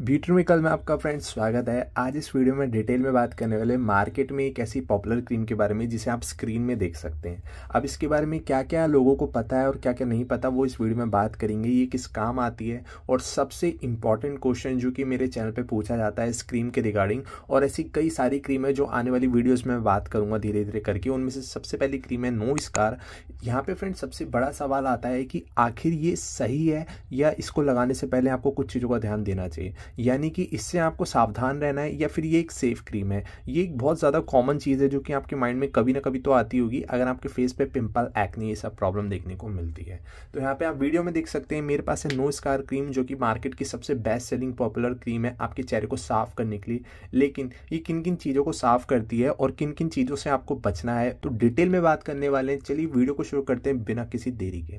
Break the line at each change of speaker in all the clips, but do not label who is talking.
beater में कल मैं आपका फ्रेंड्स स्वागत है आज इस वीडियो में डिटेल में बात करने वाले मार्केट में एक ऐसी पॉपुलर क्रीम के बारे में जिसे आप स्क्रीन में देख सकते हैं अब इसके बारे में क्या क्या लोगों को पता है और क्या क्या नहीं पता वो इस वीडियो में बात करेंगे ये किस काम आती है और सबसे इंपॉर्टेंट क्वेश्चन जो कि मेरे चैनल पर पूछा जाता है इस क्रीम के रिगार्डिंग और ऐसी कई सारी क्रीम है जो आने वाली वीडियोज़ में बात करूँगा धीरे धीरे करके उनमें से सबसे पहली क्रीम है नो स्कार यहाँ पर फ्रेंड सबसे बड़ा सवाल आता है कि आखिर ये सही है या इसको लगाने से पहले आपको कुछ चीज़ों का ध्यान देना चाहिए यानी कि इससे आपको सावधान रहना है या फिर ये एक सेफ़ क्रीम है ये एक बहुत ज़्यादा कॉमन चीज़ है जो कि आपके माइंड में कभी ना कभी तो आती होगी अगर आपके फेस पे पिंपल एक्ने ये सब प्रॉब्लम देखने को मिलती है तो यहाँ पे आप वीडियो में देख सकते हैं मेरे पास है नो स्कार क्रीम जो कि मार्केट की सबसे बेस्ट सेलिंग पॉपुलर क्रीम है आपके चेहरे को साफ़ करने के लिए लेकिन ये किन किन चीज़ों को साफ़ करती है और किन किन चीज़ों से आपको बचना है तो डिटेल में बात करने वाले हैं चलिए वीडियो को शुरू करते हैं बिना किसी देरी के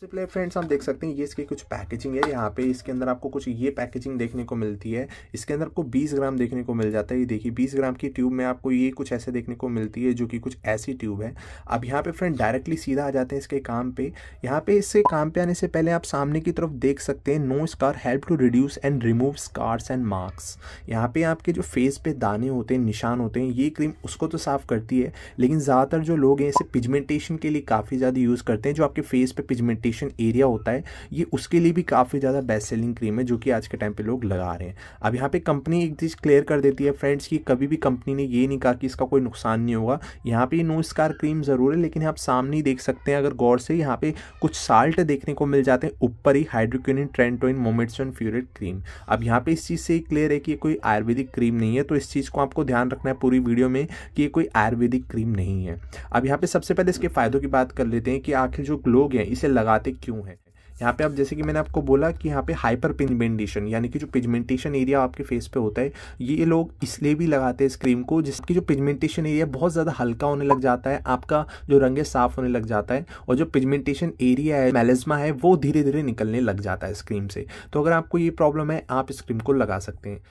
सबसे पहले फ्रेंड्स हम देख सकते हैं ये इसकी कुछ पैकेजिंग है यहाँ पे इसके अंदर आपको कुछ ये पैकेजिंग देखने को मिलती है इसके अंदर आपको 20 ग्राम देखने को मिल जाता है ये देखिए 20 ग्राम की ट्यूब में आपको ये कुछ ऐसे देखने को मिलती है जो कि कुछ ऐसी ट्यूब है अब यहाँ पे फ्रेंड डायरेक्टली सीधा आ जाते हैं इसके काम पे यहाँ पे इससे काम पे आने से पहले आप सामने की तरफ देख सकते हैं no scar help to reduce and remove scars and marks यहाँ पे आपके जो फेस पे दाने होते हैं निशान होते हैं ये क्रीम उसको तो साफ करती है लेकिन ज़्यादातर जो लोग हैं इसे पिजमेंटेशन के लिए काफ़ी ज़्यादा यूज़ करते हैं जो आपके फेस पे पिजमेंटेशन इरिटेशन एरिया होता है ये उसके लिए भी काफ़ी ज़्यादा बेस्ट सेलिंग क्रीम है जो कि आज के टाइम पे लोग लगा रहे हैं अब यहाँ पे कंपनी एक चीज़ क्लियर कर देती है फ्रेंड्स कि कभी भी कंपनी ने ये नहीं कहा कि इसका कोई नुकसान नहीं होगा यहाँ पर नो स्कार क्रीम ज़रूर है लेकिन आप सामने ही देख सकते हैं अगर गौर से यहाँ पर कुछ साल्ट देखने को मिल जाते हैं ऊपर ही हाइड्रोक्विन ट्रेंटोइन मोमेट्सन फ्यूरेट क्रीम अब यहाँ पर इस चीज़ से क्लियर है कि कोई आयुर्वेदिक क्रीम नहीं है तो इस चीज़ को आपको ध्यान रखना है पूरी वीडियो में कि ये कोई आयुर्वेदिक क्रीम नहीं है अब यहाँ पे सबसे पहले इसके फ़ायदों की बात कर लेते हैं कि आखिर जो लोग हैं इसे लगा बातें क्यों हैं यहाँ पे आप जैसे कि मैंने आपको बोला कि यहाँ पे हाइपर पिगमेंटेशन यानी कि जो पिगमेंटेशन एरिया आपके फेस पे होता है ये लोग इसलिए भी लगाते हैं इस क्रीम को जिसकी जो पिगमेंटेशन एरिया बहुत ज़्यादा हल्का होने लग जाता है आपका जो रंग है साफ होने लग जाता है और जो पिगमेंटेशन एरिया है मेलेजमा है वो धीरे धीरे निकलने लग जाता है इस क्रीम से तो अगर आपको ये प्रॉब्लम है आप इस क्रीम को लगा सकते हैं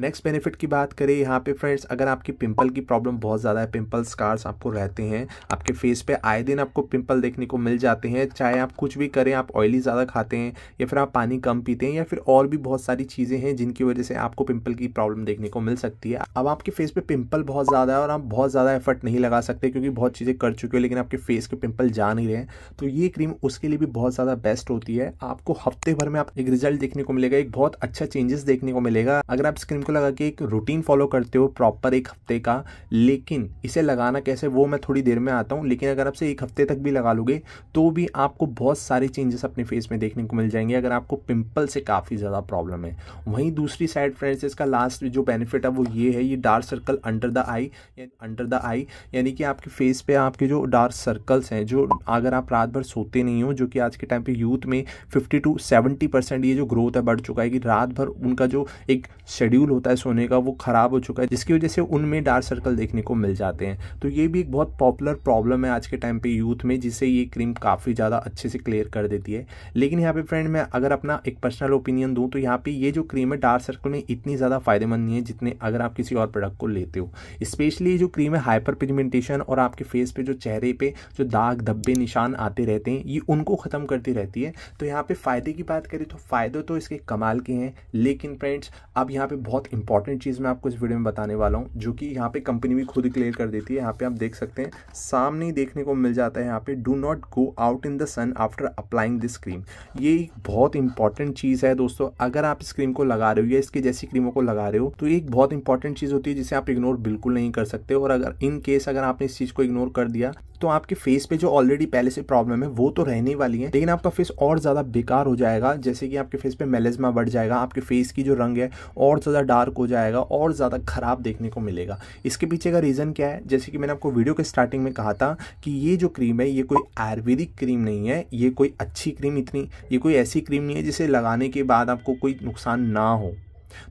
नेक्स्ट बेनिफिट की बात करें यहाँ पे फ्रेंड्स अगर आपकी पिंपल की प्रॉब्लम बहुत ज़्यादा है पिंपल स्कार्स आपको रहते हैं आपके फेस पे आए दिन आपको पिंपल देखने को मिल जाते हैं चाहे आप कुछ भी करें आप ऑयली ज़्यादा खाते हैं या फिर आप पानी कम पीते हैं या फिर और भी बहुत सारी चीज़ें हैं जिनकी वजह से आपको पिंपल की प्रॉब्लम देखने को मिल सकती है अब आपके फेस पर पिम्पल बहुत ज़्यादा है और आप बहुत ज़्यादा एफर्ट नहीं लगा सकते क्योंकि बहुत चीज़ें कर चुके हो लेकिन आपके फेस के पिम्पल जा नहीं रहे तो ये क्रीम उसके लिए भी बहुत ज़्यादा बेस्ट होती है आपको हफ्ते भर में आप एक रिजल्ट देखने को मिलेगा एक बहुत अच्छा चेंजेस देखने को मिलेगा अगर आप स्क्रीन को लगा कि एक रूटीन फॉलो करते हो प्रॉपर एक हफ्ते का लेकिन इसे लगाना कैसे वो मैं थोड़ी देर में आता हूँ लेकिन अगर आपसे एक हफ्ते तक भी लगा लोगे तो भी आपको बहुत सारे चेंजेस अपने फेस में देखने को मिल जाएंगे अगर आपको पिंपल से काफ़ी ज़्यादा प्रॉब्लम है वहीं दूसरी साइड फ्रेंड्स इसका लास्ट जो बेनिफिट है वो ये है ये dark circle under the eye under the eye यानी कि आपके फेस पे आपके जो डार्क सर्कल्स हैं जो अगर आप रात भर सोते नहीं हो जो कि आज के टाइम पे यूथ में 50 टू 70 परसेंट ये जो ग्रोथ है बढ़ चुका है कि रात भर उनका जो एक शेड्यूल होता है सोने का वो खराब हो चुका है जिसकी वजह से उनमें डार्क सर्कल देखने को मिल जाते हैं तो ये भी एक बहुत पॉपुलर प्रॉब्लम है आज के टाइम पे यूथ में जिसे ये क्रीम काफ़ी ज़्यादा अच्छे से क्लियर कर देती है लेकिन यहाँ पे फ्रेंड मैं अगर अपना एक पर्सनल ओपिनियन दूँ तो यहाँ पे ये जो क्रीम है डार्क सर्कल में इतनी ज़्यादा फायदेमंद नहीं है जितने अगर आप किसी और प्रोडक्ट को लेते हो स्पेशली ये जो क्रीम है हाइपर पिगमेंटेशन और आपके फेस पे जो चेहरे पे जो दाग धब्बे निशान आते रहते हैं ये उनको ख़त्म करती रहती है तो यहाँ पे फ़ायदे की बात करें तो फ़ायदे तो इसके कमाल के हैं लेकिन फ्रेंड्स अब यहाँ पे बहुत बहुत इंपॉर्टेंट चीज़ मैं आपको इस वीडियो में बताने वाला हूँ जो कि यहाँ पे कंपनी भी खुद क्लियर कर देती है यहाँ पे आप देख सकते हैं सामने ही देखने को मिल जाता है यहाँ पे do not go out in the sun after applying this cream ये एक बहुत इंपॉर्टेंट चीज़ है दोस्तों अगर आप इस क्रीम को लगा रहे हो या इसके जैसी क्रीमों को लगा रहे हो तो एक बहुत इंपॉर्टेंट चीज़ होती है जिसे आप इग्नोर बिल्कुल नहीं कर सकते और अगर इन केस अगर आपने इस चीज़ को इग्नोर कर दिया तो आपके फेस पे जो ऑलरेडी पहले से प्रॉब्लम है वो तो रहने वाली है लेकिन आपका फेस और ज़्यादा बेकार हो जाएगा जैसे कि आपके फेस पे मेलेजमा बढ़ जाएगा आपके फेस की जो रंग है और ज़्यादा डार्क हो जाएगा और ज़्यादा ख़राब देखने को मिलेगा इसके पीछे का रीज़न क्या है जैसे कि मैंने आपको वीडियो के स्टार्टिंग में कहा था कि ये जो क्रीम है ये कोई आयुर्वेदिक क्रीम नहीं है ये कोई अच्छी क्रीम इतनी ये कोई ऐसी क्रीम नहीं है जिसे लगाने के बाद आपको कोई नुकसान ना हो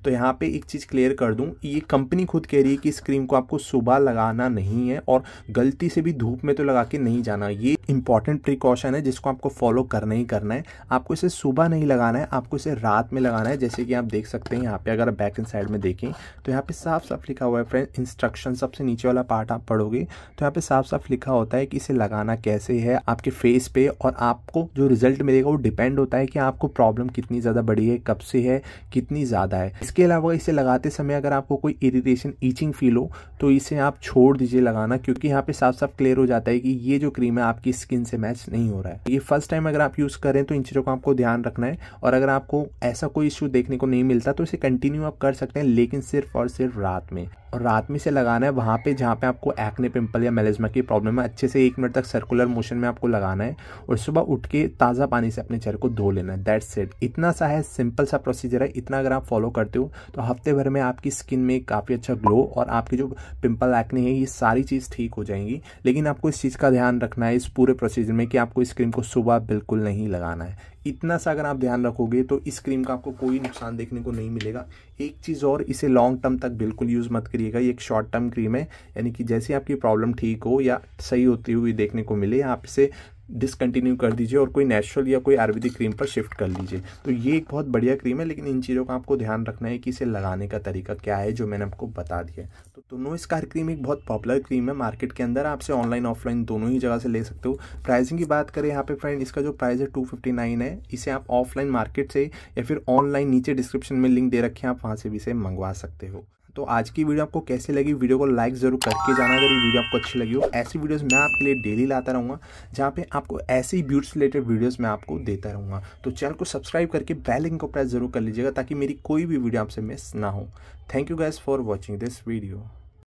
तो यहाँ पे एक चीज़ क्लियर कर दूँ ये कंपनी खुद कह रही है कि इस क्रीम को आपको सुबह लगाना नहीं है और गलती से भी धूप में तो लगा के नहीं जाना ये इंपॉर्टेंट प्रिकॉशन है जिसको आपको फॉलो करना ही करना है आपको इसे सुबह नहीं लगाना है आपको इसे रात में लगाना है जैसे कि आप देख सकते हैं यहाँ पर अगर बैक एंड साइड में देखें तो यहाँ पर साफ साफ लिखा हुआ है फ्रेंड इंस्ट्रक्शन सबसे नीचे वाला पार्ट आप पढ़ोगे तो यहाँ पर साफ साफ लिखा होता है कि इसे लगाना कैसे है आपके फेस पे और आपको जो रिजल्ट मिलेगा वो डिपेंड होता है कि आपको प्रॉब्लम कितनी ज़्यादा बड़ी है कब से है कितनी ज़्यादा है इसके अलावा इसे लगाते समय अगर आपको कोई इरिटेशन ईचिंग फील हो तो इसे आप छोड़ दीजिए लगाना क्योंकि यहाँ पे साफ साफ क्लियर हो जाता है कि ये जो क्रीम है आपकी स्किन से मैच नहीं हो रहा है ये फर्स्ट टाइम अगर आप यूज़ करें तो इन चीज़ों का आपको ध्यान रखना है और अगर आपको ऐसा कोई इश्यू देखने को नहीं मिलता तो इसे कंटिन्यू आप कर सकते हैं लेकिन सिर्फ और सिर्फ रात में और रात में से लगाना है वहाँ पे जहाँ पे आपको एक्ने पिंपल या मेलेजमा की प्रॉब्लम है अच्छे से एक मिनट तक सर्कुलर मोशन में आपको लगाना है और सुबह उठ के ताज़ा पानी से अपने चेहरे को धो लेना है दैट्स सेट इतना सा है सिंपल सा प्रोसीजर है इतना अगर आप फॉलो करते हो तो हफ्ते भर में आपकी स्किन में काफ़ी अच्छा ग्लो और आपकी जो पिम्पल एक्ने है ये सारी चीज़ ठीक हो जाएंगी लेकिन आपको इस चीज़ का ध्यान रखना है इस पूरे प्रोसीजर में कि आपको इस क्रीम को सुबह बिल्कुल नहीं लगाना है इतना सा अगर आप ध्यान रखोगे तो इस क्रीम का आपको कोई नुकसान देखने को नहीं मिलेगा एक चीज़ और इसे लॉन्ग टर्म तक बिल्कुल यूज़ मत करिएगा ये एक शॉर्ट टर्म क्रीम है यानी कि जैसे आपकी प्रॉब्लम ठीक हो या सही होती हुई देखने को मिले आप इसे डिसकंटिन्यू कर दीजिए और कोई नेचुरल या कोई आयुर्वेदिक क्रीम पर शिफ्ट कर लीजिए तो ये एक बहुत बढ़िया क्रीम है लेकिन इन चीज़ों का आपको ध्यान रखना है कि इसे लगाने का तरीका क्या है जो मैंने आपको बता दिया तो दोनों कार क्रीम एक बहुत पॉपुलर क्रीम है मार्केट के अंदर आप इसे ऑनलाइन ऑफलाइन दोनों ही जगह से ले सकते हो प्राइसिंग की बात करें यहाँ पे फ्रेंड इसका जो प्राइस है टू है इसे आप ऑफलाइन मार्केट से या फिर ऑनलाइन नीचे डिस्क्रिप्शन में लिंक दे रखें आप वहाँ से भी इसे मंगवा सकते हो तो आज की वीडियो आपको कैसे लगी वीडियो को लाइक ज़रूर करके जाना अगर ये वीडियो आपको अच्छी लगी हो ऐसी वीडियोस मैं आपके लिए डेली लाता रहूँगा जहाँ पे आपको ऐसी ब्यूट्स रिलेटेड वीडियोस मैं आपको देता रहूँगा तो चैनल को सब्सक्राइब करके बैलिंग को प्रेस जरूर कर लीजिएगा ताकि मेरी कोई भी वीडियो आपसे मिस ना हो thank you guys for watching this video